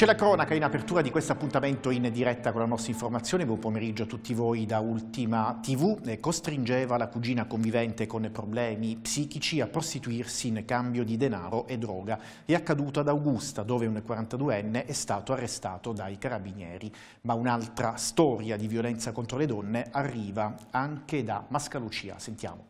C'è la cronaca in apertura di questo appuntamento in diretta con la nostra informazione. Buon pomeriggio a tutti voi da Ultima TV. Eh, costringeva la cugina convivente con problemi psichici a prostituirsi in cambio di denaro e droga. È accaduto ad Augusta, dove un 42enne è stato arrestato dai carabinieri. Ma un'altra storia di violenza contro le donne arriva anche da Mascalucia. Sentiamo.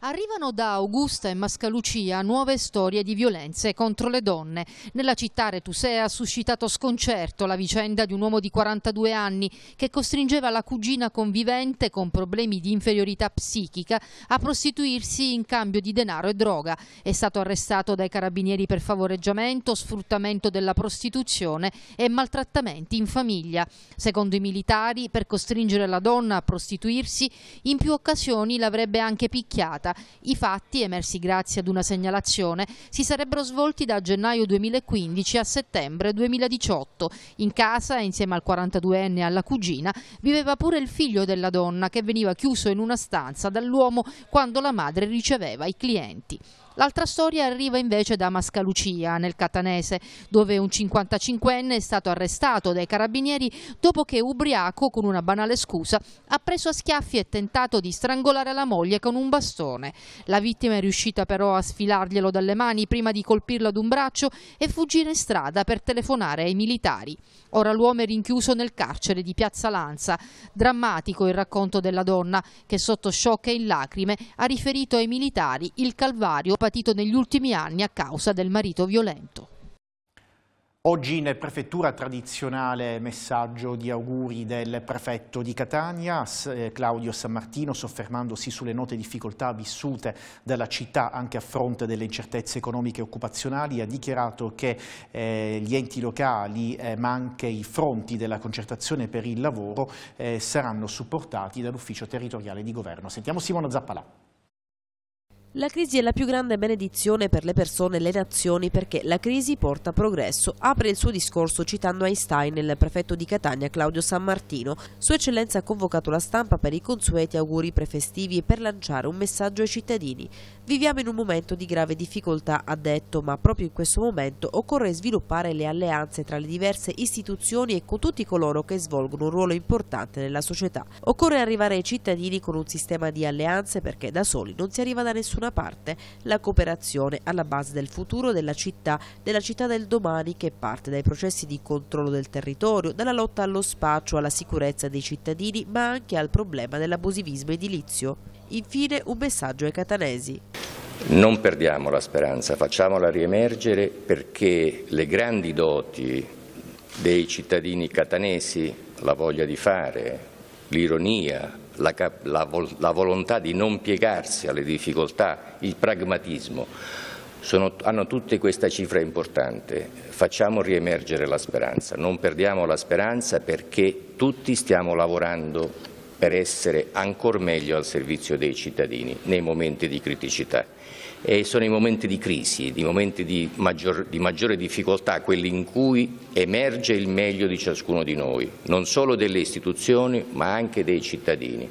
Arrivano da Augusta e Mascalucia nuove storie di violenze contro le donne. Nella città retusea ha suscitato sconcerto la vicenda di un uomo di 42 anni che costringeva la cugina convivente con problemi di inferiorità psichica a prostituirsi in cambio di denaro e droga. È stato arrestato dai carabinieri per favoreggiamento, sfruttamento della prostituzione e maltrattamenti in famiglia. Secondo i militari, per costringere la donna a prostituirsi, in più occasioni l'avrebbe anche picchiata giornata. I fatti, emersi grazie ad una segnalazione, si sarebbero svolti da gennaio 2015 a settembre 2018. In casa, insieme al 42enne e alla cugina, viveva pure il figlio della donna che veniva chiuso in una stanza dall'uomo quando la madre riceveva i clienti. L'altra storia arriva invece da Mascalucia, nel Catanese, dove un 55enne è stato arrestato dai carabinieri dopo che ubriaco, con una banale scusa, ha preso a schiaffi e tentato di strangolare la moglie con un bastone. La vittima è riuscita però a sfilarglielo dalle mani prima di colpirlo ad un braccio e fuggire in strada per telefonare ai militari. Ora l'uomo è rinchiuso nel carcere di Piazza Lanza. Drammatico il racconto della donna che sotto shock e in lacrime ha riferito ai militari il calvario per patito negli ultimi anni a causa del marito violento. Oggi in prefettura tradizionale messaggio di auguri del prefetto di Catania, eh, Claudio San Martino, soffermandosi sulle note difficoltà vissute dalla città anche a fronte delle incertezze economiche e occupazionali, ha dichiarato che eh, gli enti locali, eh, ma anche i fronti della concertazione per il lavoro, eh, saranno supportati dall'ufficio territoriale di governo. Sentiamo Simona Zappalà. La crisi è la più grande benedizione per le persone e le nazioni perché la crisi porta progresso, apre il suo discorso citando Einstein il prefetto di Catania Claudio San Martino. Sua Eccellenza ha convocato la stampa per i consueti auguri prefestivi e per lanciare un messaggio ai cittadini. Viviamo in un momento di grave difficoltà, ha detto, ma proprio in questo momento occorre sviluppare le alleanze tra le diverse istituzioni e con tutti coloro che svolgono un ruolo importante nella società. Occorre arrivare ai cittadini con un sistema di alleanze perché da soli non si arriva da nessuna una parte la cooperazione alla base del futuro della città, della città del domani che parte dai processi di controllo del territorio, dalla lotta allo spaccio, alla sicurezza dei cittadini, ma anche al problema dell'abusivismo edilizio. Infine un messaggio ai catanesi. Non perdiamo la speranza, facciamola riemergere perché le grandi doti dei cittadini catanesi, la voglia di fare, l'ironia, la, la, la volontà di non piegarsi alle difficoltà, il pragmatismo, sono, hanno tutte questa cifra importante. Facciamo riemergere la speranza, non perdiamo la speranza perché tutti stiamo lavorando per essere ancora meglio al servizio dei cittadini nei momenti di criticità e sono i momenti di crisi, i momenti di, maggior, di maggiore difficoltà, quelli in cui emerge il meglio di ciascuno di noi, non solo delle istituzioni ma anche dei cittadini.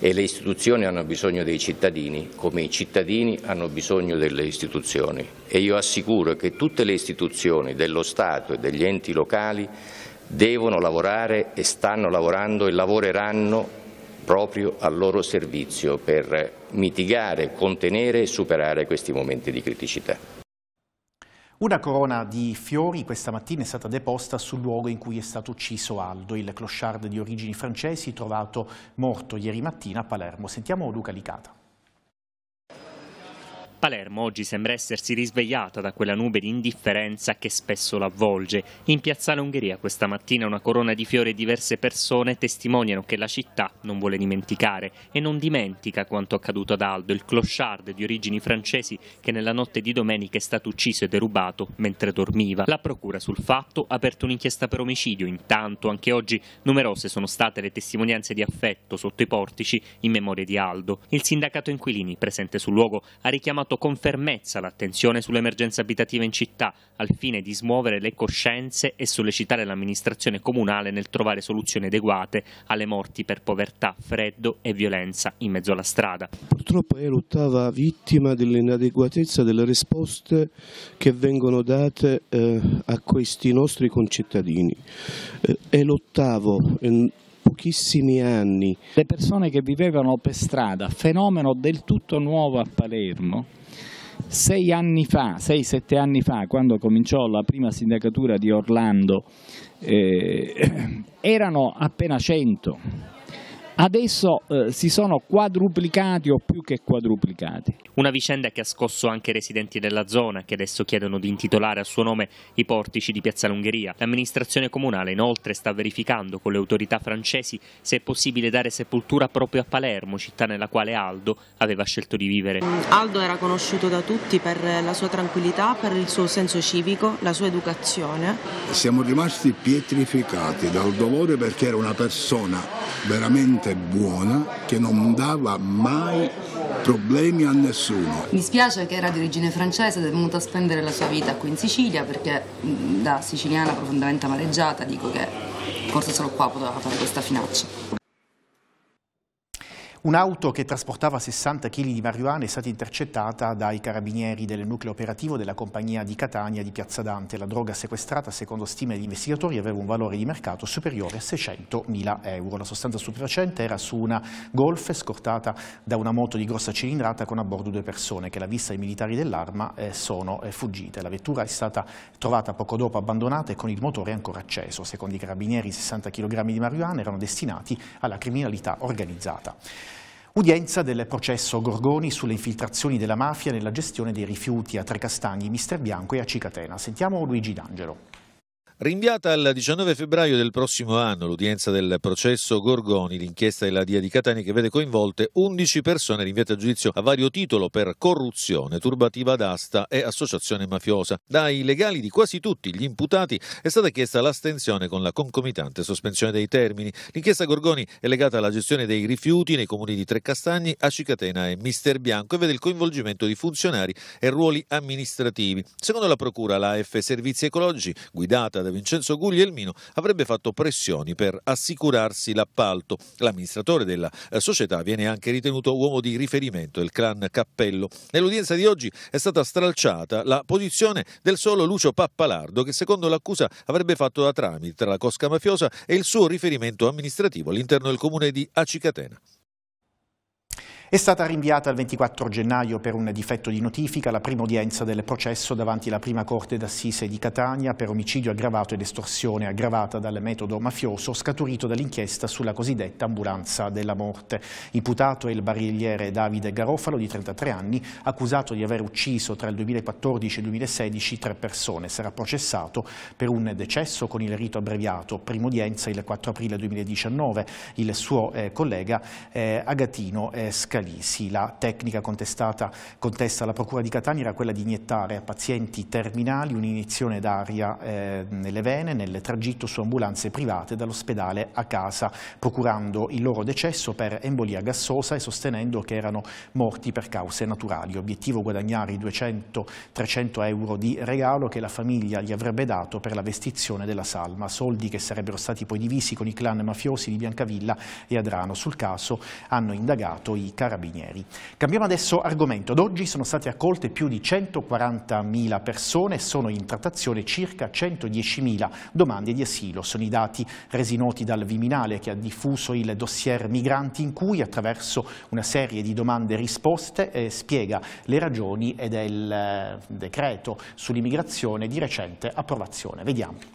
E le istituzioni hanno bisogno dei cittadini come i cittadini hanno bisogno delle istituzioni. E io assicuro che tutte le istituzioni dello Stato e degli enti locali devono lavorare e stanno lavorando e lavoreranno proprio al loro servizio per mitigare, contenere e superare questi momenti di criticità. Una corona di fiori questa mattina è stata deposta sul luogo in cui è stato ucciso Aldo, il clochard di origini francesi trovato morto ieri mattina a Palermo. Sentiamo Luca Licata. Palermo oggi sembra essersi risvegliata da quella nube di indifferenza che spesso l'avvolge. In piazzale Ungheria questa mattina una corona di fiori e diverse persone testimoniano che la città non vuole dimenticare e non dimentica quanto accaduto ad Aldo, il clochard di origini francesi che nella notte di domenica è stato ucciso e derubato mentre dormiva. La procura sul fatto ha aperto un'inchiesta per omicidio, intanto anche oggi numerose sono state le testimonianze di affetto sotto i portici in memoria di Aldo. Il sindacato Inquilini presente sul luogo ha richiamato noto con fermezza l'attenzione sull'emergenza abitativa in città, al fine di smuovere le coscienze e sollecitare l'amministrazione comunale nel trovare soluzioni adeguate alle morti per povertà, freddo e violenza in mezzo alla strada. Purtroppo è l'ottava vittima dell'inadeguatezza delle risposte che vengono date eh, a questi nostri concittadini. Eh, è l'ottavo pochissimi anni. Le persone che vivevano per strada, fenomeno del tutto nuovo a Palermo, sei anni fa, sei, sette anni fa, quando cominciò la prima sindacatura di Orlando, eh, erano appena 100 adesso eh, si sono quadruplicati o più che quadruplicati. Una vicenda che ha scosso anche i residenti della zona che adesso chiedono di intitolare a suo nome i portici di Piazza Lungheria. L'amministrazione comunale inoltre sta verificando con le autorità francesi se è possibile dare sepoltura proprio a Palermo, città nella quale Aldo aveva scelto di vivere. Aldo era conosciuto da tutti per la sua tranquillità, per il suo senso civico, la sua educazione. Siamo rimasti pietrificati dal dolore perché era una persona veramente gente buona che non dava mai problemi a nessuno. Mi spiace che era di origine francese ed è venuta a spendere la sua vita qui in Sicilia perché mm, da siciliana profondamente amareggiata dico che forse solo qua poteva fare questa finaccia. Un'auto che trasportava 60 kg di marijuana è stata intercettata dai carabinieri del nucleo operativo della compagnia di Catania di Piazza Dante. La droga sequestrata, secondo stime degli investigatori, aveva un valore di mercato superiore a 600.000 euro. La sostanza stupefacente era su una golf scortata da una moto di grossa cilindrata con a bordo due persone che, alla vista dei militari dell'arma, eh, sono eh, fuggite. La vettura è stata trovata poco dopo abbandonata e con il motore ancora acceso. Secondo i carabinieri, 60 kg di marijuana erano destinati alla criminalità organizzata. Udienza del processo Gorgoni sulle infiltrazioni della mafia nella gestione dei rifiuti a Trecastagni, Mister Bianco e a Cicatena. Sentiamo Luigi D'Angelo. Rinviata al 19 febbraio del prossimo anno l'udienza del processo Gorgoni, l'inchiesta della DIA di Catania che vede coinvolte 11 persone rinviate a giudizio a vario titolo per corruzione, turbativa d'asta e associazione mafiosa. Dai legali di quasi tutti gli imputati è stata chiesta l'astensione con la concomitante sospensione dei termini. L'inchiesta Gorgoni è legata alla gestione dei rifiuti nei comuni di Trecastagni, Acicatena e Mister Bianco e vede il coinvolgimento di funzionari e ruoli amministrativi. Secondo la Procura, la F Servizi Ecologici, guidata strada Vincenzo Guglielmino avrebbe fatto pressioni per assicurarsi l'appalto. L'amministratore della eh, società viene anche ritenuto uomo di riferimento il clan Cappello. Nell'udienza di oggi è stata stralciata la posizione del solo Lucio Pappalardo che secondo l'accusa avrebbe fatto da tramite tra la cosca mafiosa e il suo riferimento amministrativo all'interno del comune di Acicatena. È stata rinviata al 24 gennaio per un difetto di notifica la prima udienza del processo davanti alla prima corte d'assise di Catania per omicidio aggravato ed estorsione aggravata dal metodo mafioso scaturito dall'inchiesta sulla cosiddetta ambulanza della morte. Imputato è il barigliere Davide Garofalo di 33 anni, accusato di aver ucciso tra il 2014 e il 2016 tre persone. Sarà processato per un decesso con il rito abbreviato, prima udienza il 4 aprile 2019. Il suo eh, collega eh, Agatino eh, Scalini lì la tecnica contestata, contesta la Procura di Catania era quella di iniettare a pazienti terminali un'iniezione d'aria eh, nelle vene nel tragitto su ambulanze private dall'ospedale a casa, procurando il loro decesso per embolia gassosa e sostenendo che erano morti per cause naturali. Obiettivo guadagnare i 200-300 euro di regalo che la famiglia gli avrebbe dato per la vestizione della salma, soldi che sarebbero stati poi divisi con i clan mafiosi di Biancavilla e Adrano. Sul caso hanno indagato i carabinieri carabinieri. Cambiamo adesso argomento. Ad oggi sono state accolte più di 140.000 persone, e sono in trattazione circa 110.000 domande di asilo. Sono i dati resi noti dal Viminale che ha diffuso il dossier migranti in cui attraverso una serie di domande e risposte eh, spiega le ragioni del eh, decreto sull'immigrazione di recente approvazione. Vediamo.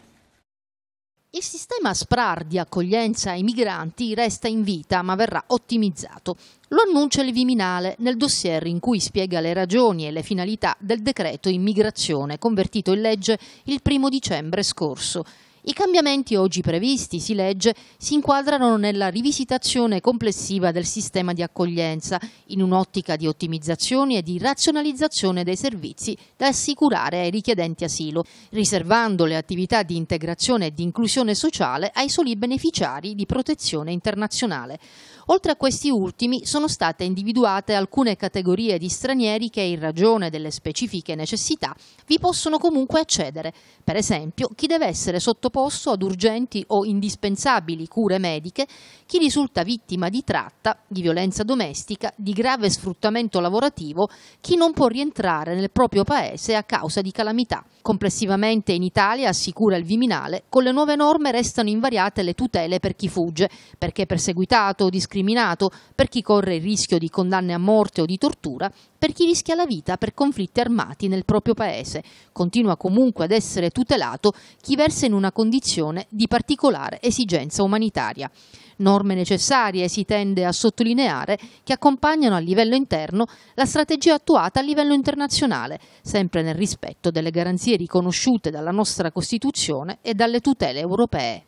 Il sistema SPRAR di accoglienza ai migranti resta in vita ma verrà ottimizzato. Lo annuncia il Viminale nel dossier in cui spiega le ragioni e le finalità del decreto immigrazione convertito in legge il 1 dicembre scorso. I cambiamenti oggi previsti, si legge, si inquadrano nella rivisitazione complessiva del sistema di accoglienza, in un'ottica di ottimizzazione e di razionalizzazione dei servizi da assicurare ai richiedenti asilo, riservando le attività di integrazione e di inclusione sociale ai soli beneficiari di protezione internazionale. Oltre a questi ultimi sono state individuate alcune categorie di stranieri che in ragione delle specifiche necessità vi possono comunque accedere, per esempio chi deve essere sottoposto ad urgenti o indispensabili cure mediche, chi risulta vittima di tratta, di violenza domestica, di grave sfruttamento lavorativo, chi non può rientrare nel proprio paese a causa di calamità. Complessivamente in Italia, assicura il Viminale, con le nuove norme restano invariate le tutele per chi fugge, perché perseguitato o discriminato, per chi corre il rischio di condanne a morte o di tortura, per chi rischia la vita per conflitti armati nel proprio paese. Continua comunque ad essere tutelato chi versa in una condizione di particolare esigenza umanitaria. Norme necessarie, si tende a sottolineare, che accompagnano a livello interno la strategia attuata a livello internazionale, sempre nel rispetto delle garanzie garanzie riconosciute dalla nostra Costituzione e dalle tutele europee.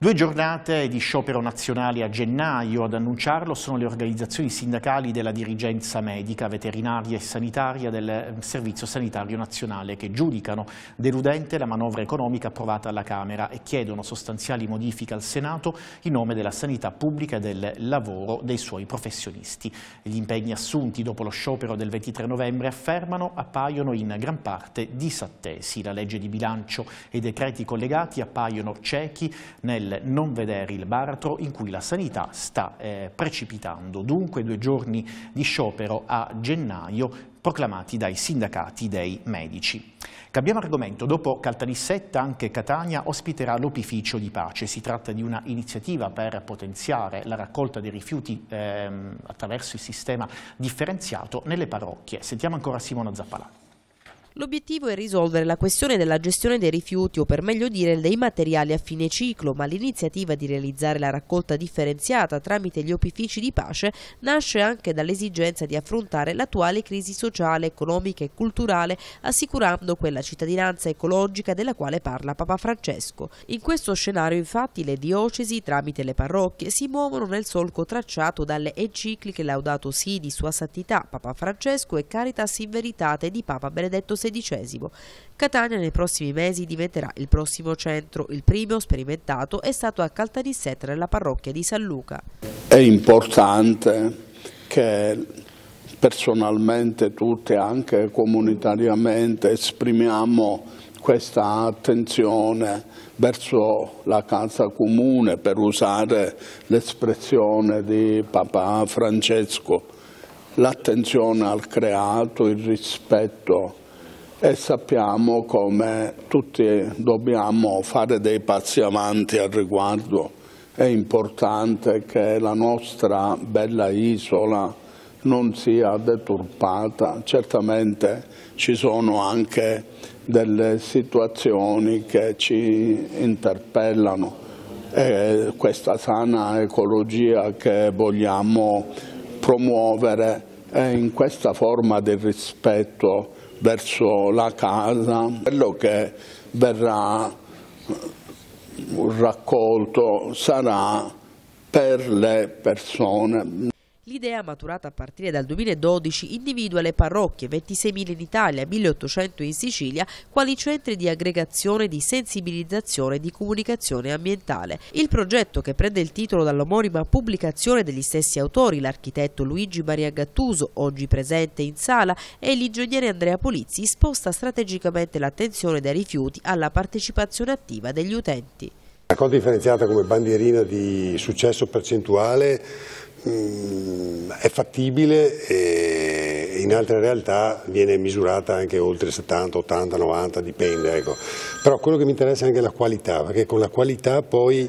Due giornate di sciopero nazionale a gennaio, ad annunciarlo sono le organizzazioni sindacali della dirigenza medica, veterinaria e sanitaria del ehm, Servizio Sanitario Nazionale che giudicano deludente la manovra economica approvata alla Camera e chiedono sostanziali modifiche al Senato in nome della sanità pubblica e del lavoro dei suoi professionisti. Gli impegni assunti dopo lo sciopero del 23 novembre affermano appaiono in gran parte disattesi. La legge di bilancio e i decreti collegati appaiono ciechi nel nel non vedere il baratro in cui la sanità sta eh, precipitando. Dunque due giorni di sciopero a gennaio proclamati dai sindacati dei medici. Cambiamo argomento, dopo Caltanissetta anche Catania ospiterà l'opificio di pace, si tratta di una iniziativa per potenziare la raccolta dei rifiuti ehm, attraverso il sistema differenziato nelle parrocchie. Sentiamo ancora Simona Zappalà. L'obiettivo è risolvere la questione della gestione dei rifiuti o per meglio dire dei materiali a fine ciclo, ma l'iniziativa di realizzare la raccolta differenziata tramite gli opifici di pace nasce anche dall'esigenza di affrontare l'attuale crisi sociale, economica e culturale, assicurando quella cittadinanza ecologica della quale parla Papa Francesco. In questo scenario infatti le diocesi tramite le parrocchie si muovono nel solco tracciato dalle encicliche Laudato Si di Sua Santità Papa Francesco e Caritas in Veritate di Papa Benedetto XVI sedicesimo. Catania nei prossimi mesi diventerà il prossimo centro, il primo sperimentato è stato a Caltanissetta nella parrocchia di San Luca. È importante che personalmente tutti, anche comunitariamente, esprimiamo questa attenzione verso la casa comune, per usare l'espressione di Papa Francesco, l'attenzione al creato, il rispetto e sappiamo come tutti dobbiamo fare dei passi avanti al riguardo. È importante che la nostra bella isola non sia deturpata. Certamente ci sono anche delle situazioni che ci interpellano. E questa sana ecologia che vogliamo promuovere è in questa forma di rispetto verso la casa, quello che verrà raccolto sarà per le persone. L'idea, maturata a partire dal 2012, individua le parrocchie, 26.000 in Italia, e 1.800 in Sicilia, quali centri di aggregazione, di sensibilizzazione e di comunicazione ambientale. Il progetto, che prende il titolo dall'omonima pubblicazione degli stessi autori, l'architetto Luigi Maria Gattuso, oggi presente in sala, e l'ingegnere Andrea Polizzi, sposta strategicamente l'attenzione dai rifiuti alla partecipazione attiva degli utenti. La cosa differenziata come bandierina di successo percentuale mh, mm, è fattibile e in altre realtà viene misurata anche oltre 70, 80, 90, dipende. Ecco. Però quello che mi interessa è anche la qualità, perché con la qualità poi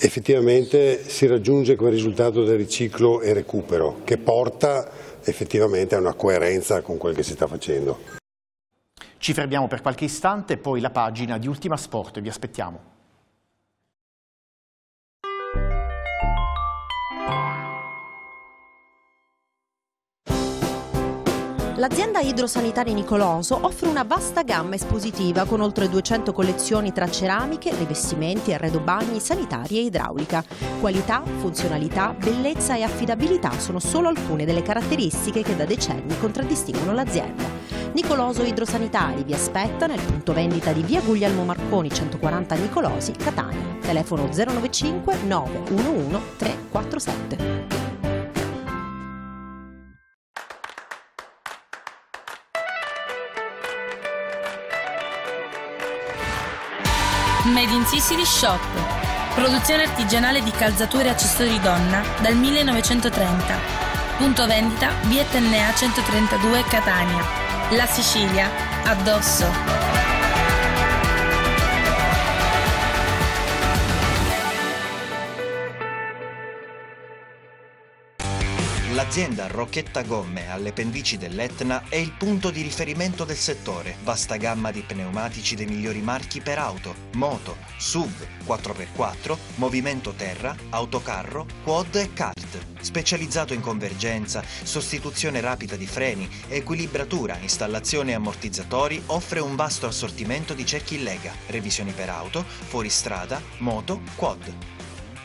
effettivamente si raggiunge quel risultato del riciclo e recupero che porta effettivamente a una coerenza con quel che si sta facendo. Ci fermiamo per qualche istante, poi la pagina di Ultima Sport, vi aspettiamo. L'azienda idrosanitaria Nicoloso offre una vasta gamma espositiva con oltre 200 collezioni tra ceramiche, rivestimenti, arredo bagni, sanitari e idraulica. Qualità, funzionalità, bellezza e affidabilità sono solo alcune delle caratteristiche che da decenni contraddistinguono l'azienda. Nicoloso Idrosanitari vi aspetta nel punto vendita di via Guglielmo Marconi 140 Nicolosi, Catania. Telefono 095 911 347. Made in Sicily Shop. Produzione artigianale di calzature e accessori donna dal 1930. Punto vendita via Tennea 132 Catania. La Sicilia addosso. L'azienda Rocchetta Gomme alle pendici dell'Etna è il punto di riferimento del settore. Vasta gamma di pneumatici dei migliori marchi per auto, moto, SUV, 4x4, movimento terra, autocarro, quad e kart. Specializzato in convergenza, sostituzione rapida di freni, equilibratura, installazione e ammortizzatori, offre un vasto assortimento di cerchi in lega, revisioni per auto, fuoristrada, moto, quad.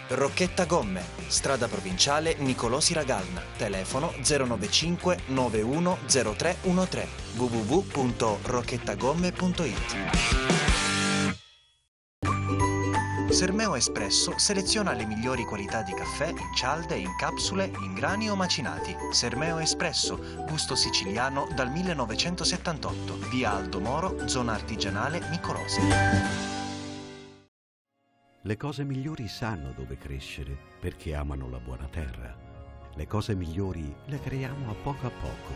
Rocchetta Gomme, strada provinciale Nicolò Siragalna, telefono 095 910313 www.rocchettagomme.it Sermeo Espresso seleziona le migliori qualità di caffè in cialde, in capsule, in grani o macinati. Sermeo Espresso, gusto siciliano dal 1978, via Aldo Moro, zona artigianale Nicolosi. Le cose migliori sanno dove crescere perché amano la buona terra. Le cose migliori le creiamo a poco a poco,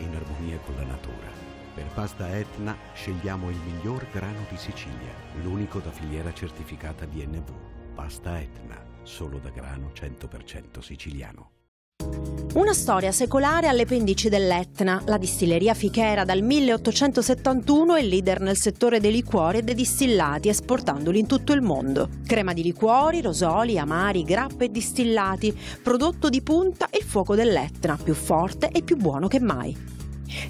in armonia con la natura. Per pasta Etna scegliamo il miglior grano di Sicilia, l'unico da filiera certificata DNV. Pasta Etna, solo da grano 100% siciliano. Una storia secolare alle pendici dell'Etna. La distilleria Fichera dal 1871 è leader nel settore dei liquori e dei distillati, esportandoli in tutto il mondo. Crema di liquori, rosoli, amari, grappe e distillati. Prodotto di punta il fuoco dell'Etna, più forte e più buono che mai.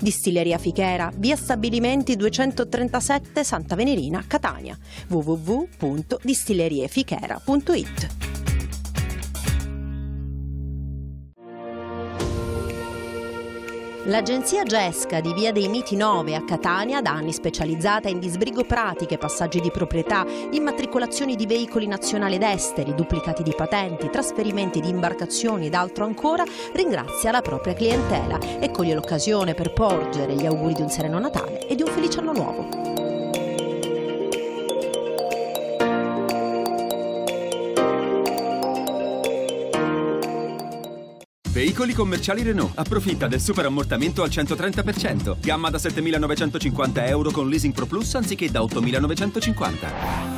Distilleria Fichera, via Stabilimenti 237 Santa Venerina, Catania. www.distilleriefichera.it L'agenzia Gesca di Via dei Miti 9 a Catania, da anni specializzata in disbrigo pratiche, passaggi di proprietà, immatricolazioni di veicoli nazionali ed esteri, duplicati di patenti, trasferimenti di imbarcazioni ed altro ancora, ringrazia la propria clientela e coglie l'occasione per porgere gli auguri di un sereno Natale e di un felice anno nuovo. Veicoli commerciali Renault. Approfitta del super ammortamento al 130%. Gamma da 7.950 euro con Leasing Pro Plus anziché da 8.950.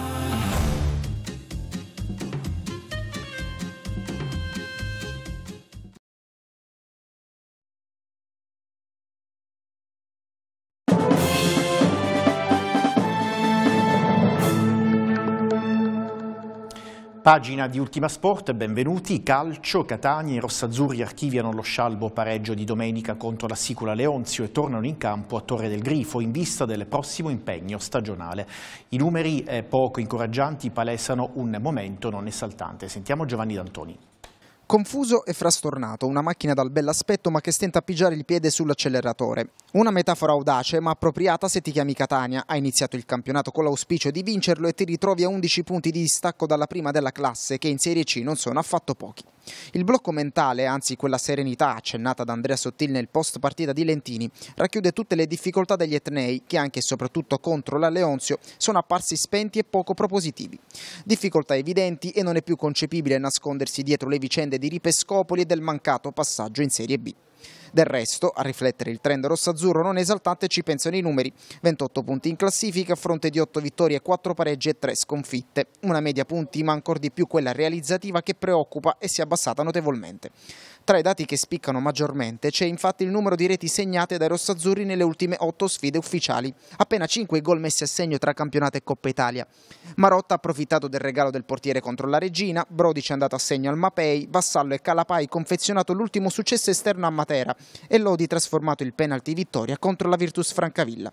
Pagina di Ultima Sport, benvenuti, calcio, Catania, e rossazzurri archiviano lo scialbo pareggio di domenica contro la Sicula Leonzio e tornano in campo a Torre del Grifo in vista del prossimo impegno stagionale. I numeri eh, poco incoraggianti palesano un momento non esaltante. Sentiamo Giovanni D'Antoni. Confuso e frastornato, una macchina dal bell'aspetto ma che stenta a pigiare il piede sull'acceleratore. Una metafora audace ma appropriata se ti chiami Catania. Ha iniziato il campionato con l'auspicio di vincerlo e ti ritrovi a 11 punti di distacco dalla prima della classe che in Serie C non sono affatto pochi. Il blocco mentale, anzi quella serenità accennata da Andrea Sottil nel post partita di Lentini, racchiude tutte le difficoltà degli etnei che anche e soprattutto contro la Leonzio sono apparsi spenti e poco propositivi. Difficoltà evidenti e non è più concepibile nascondersi dietro le vicende di Ripescopoli e del mancato passaggio in Serie B. Del resto, a riflettere il trend rossazzurro non esaltante ci pensano i numeri. 28 punti in classifica a fronte di 8 vittorie, 4 pareggi e 3 sconfitte. Una media punti ma ancora di più quella realizzativa che preoccupa e si è abbassata notevolmente. Tra i dati che spiccano maggiormente c'è infatti il numero di reti segnate dai rossazzurri nelle ultime 8 sfide ufficiali. Appena 5 gol messi a segno tra campionato e Coppa Italia. Marotta ha approfittato del regalo del portiere contro la Regina, Brodici è andato a segno al Mapei, Vassallo e Calapai confezionato l'ultimo successo esterno a Matera e Lodi trasformato il penalty vittoria contro la Virtus Francavilla.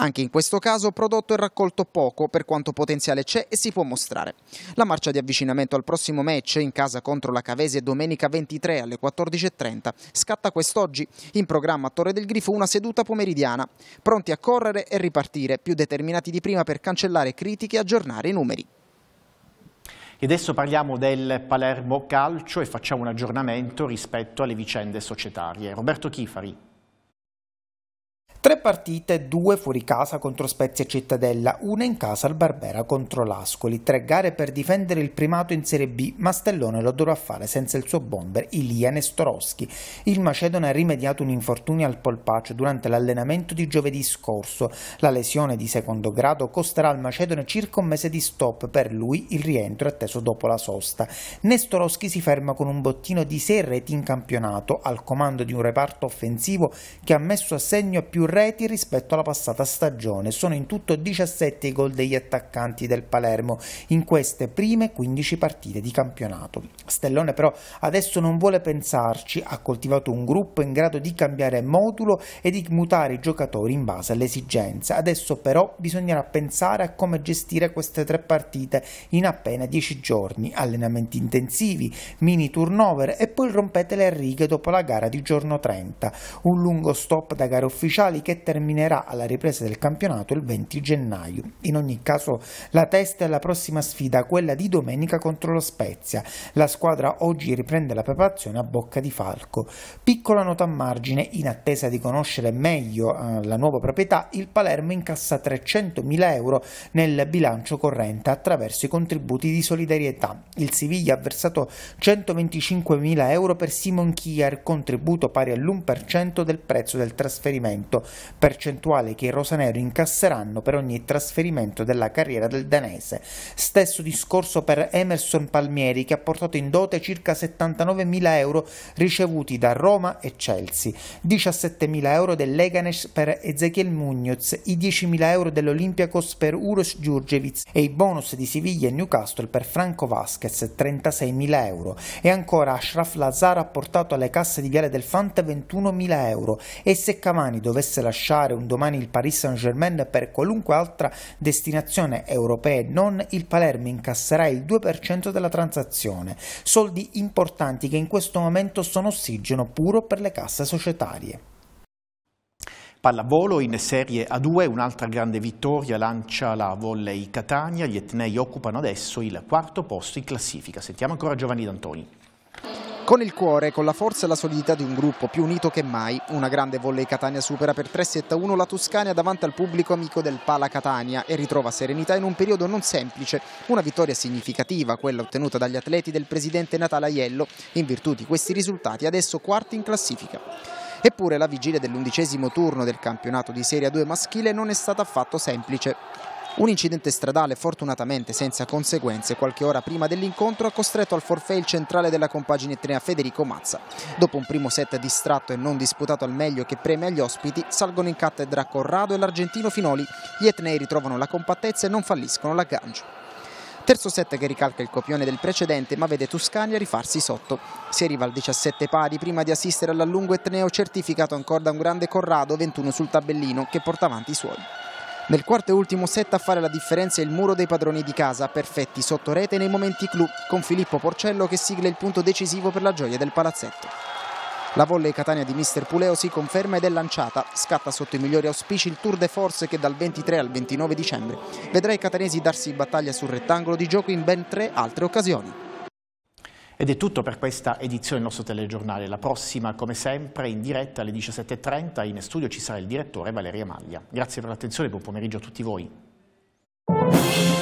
Anche in questo caso prodotto e raccolto poco per quanto potenziale c'è e si può mostrare. La marcia di avvicinamento al prossimo match in casa contro la Cavese domenica 23 alle 14.30 scatta quest'oggi. In programma a Torre del Grifo una seduta pomeridiana. Pronti a correre e ripartire, più determinati di prima per cancellare critiche e aggiornare i numeri. E adesso parliamo del Palermo Calcio e facciamo un aggiornamento rispetto alle vicende societarie. Roberto Chifari. Tre partite, due fuori casa contro Spezia e Cittadella, una in casa al Barbera contro l'Ascoli. Tre gare per difendere il primato in Serie B, Mastellone lo dovrà fare senza il suo bomber Ilia Nestorowski. Il Macedone ha rimediato un infortunio al polpaccio durante l'allenamento di giovedì scorso. La lesione di secondo grado costerà al Macedone circa un mese di stop, per lui il rientro è atteso dopo la sosta. Nestorowski si ferma con un bottino di 6 reti in campionato, al comando di un reparto offensivo che ha messo a segno più reti rispetto alla passata stagione. Sono in tutto 17 i gol degli attaccanti del Palermo in queste prime 15 partite di campionato. Stellone però adesso non vuole pensarci, ha coltivato un gruppo in grado di cambiare modulo e di mutare i giocatori in base alle esigenze. Adesso però bisognerà pensare a come gestire queste tre partite in appena 10 giorni, allenamenti intensivi, mini turnover e poi rompete le righe dopo la gara di giorno 30. Un lungo stop da gare ufficiali mondiali che terminerà alla ripresa del campionato il 20 gennaio. In ogni caso la testa è la prossima sfida, quella di domenica contro lo Spezia. La squadra oggi riprende la preparazione a bocca di falco. Piccola nota a margine, in attesa di conoscere meglio eh, la nuova proprietà, il Palermo incassa 300.000 euro nel bilancio corrente attraverso i contributi di solidarietà. Il Siviglia ha versato 125.000 euro per Simon Kier, contributo pari all'1% del prezzo del trasferimento percentuale che i rosanero incasseranno per ogni trasferimento della carriera del danese. Stesso discorso per Emerson Palmieri che ha portato in dote circa 79.000 euro ricevuti da Roma e Chelsea, 17.000 euro dell'Eganes per Ezechiel Munoz, i 10.000 euro dell'Olympiakos per Uros Djurjevic e i bonus di Siviglia e Newcastle per Franco Vasquez, 36.000 euro. E ancora Ashraf Lazar ha portato alle casse di Viale del Fante 21.000 euro e se Cavani dovesse potesse lasciare un domani il Paris Saint-Germain per qualunque altra destinazione europea e non, il Palermo incasserà il 2% della transazione, soldi importanti che in questo momento sono ossigeno puro per le casse societarie. Pallavolo in Serie A2, un'altra grande vittoria, lancia la volley Catania, gli Etnei occupano adesso il quarto posto in classifica. Sentiamo ancora Giovanni D'Antoni. Con il cuore, con la forza e la solidità di un gruppo più unito che mai, una grande volley Catania supera per 3-7-1 la Toscana davanti al pubblico amico del Pala Catania e ritrova serenità in un periodo non semplice, una vittoria significativa, quella ottenuta dagli atleti del presidente Natale Aiello, in virtù di questi risultati adesso quarti in classifica. Eppure la vigilia dell'undicesimo turno del campionato di Serie 2 maschile non è stata affatto semplice. Un incidente stradale fortunatamente senza conseguenze qualche ora prima dell'incontro ha costretto al forfè il centrale della compagine trea Federico Mazza. Dopo un primo set distratto e non disputato al meglio che preme agli ospiti, salgono in cattedra Corrado e l'argentino Finoli. Gli etnei ritrovano la compattezza e non falliscono l'aggancio. Terzo set che ricalca il copione del precedente ma vede Tuscania rifarsi sotto. Si arriva al 17 pari prima di assistere all'allungo etneo certificato ancora da un grande Corrado 21 sul tabellino che porta avanti i suoi. Nel quarto e ultimo set a fare la differenza è il muro dei padroni di casa, perfetti sotto rete nei momenti clou, con Filippo Porcello che sigla il punto decisivo per la gioia del palazzetto. La volle Catania di Mister Puleo si conferma ed è lanciata, scatta sotto i migliori auspici il Tour de Force che dal 23 al 29 dicembre vedrà i catanesi darsi battaglia sul rettangolo di gioco in ben tre altre occasioni. Ed è tutto per questa edizione del nostro telegiornale. La prossima, come sempre, in diretta alle 17.30. In studio ci sarà il direttore Valeria Maglia. Grazie per l'attenzione e buon pomeriggio a tutti voi.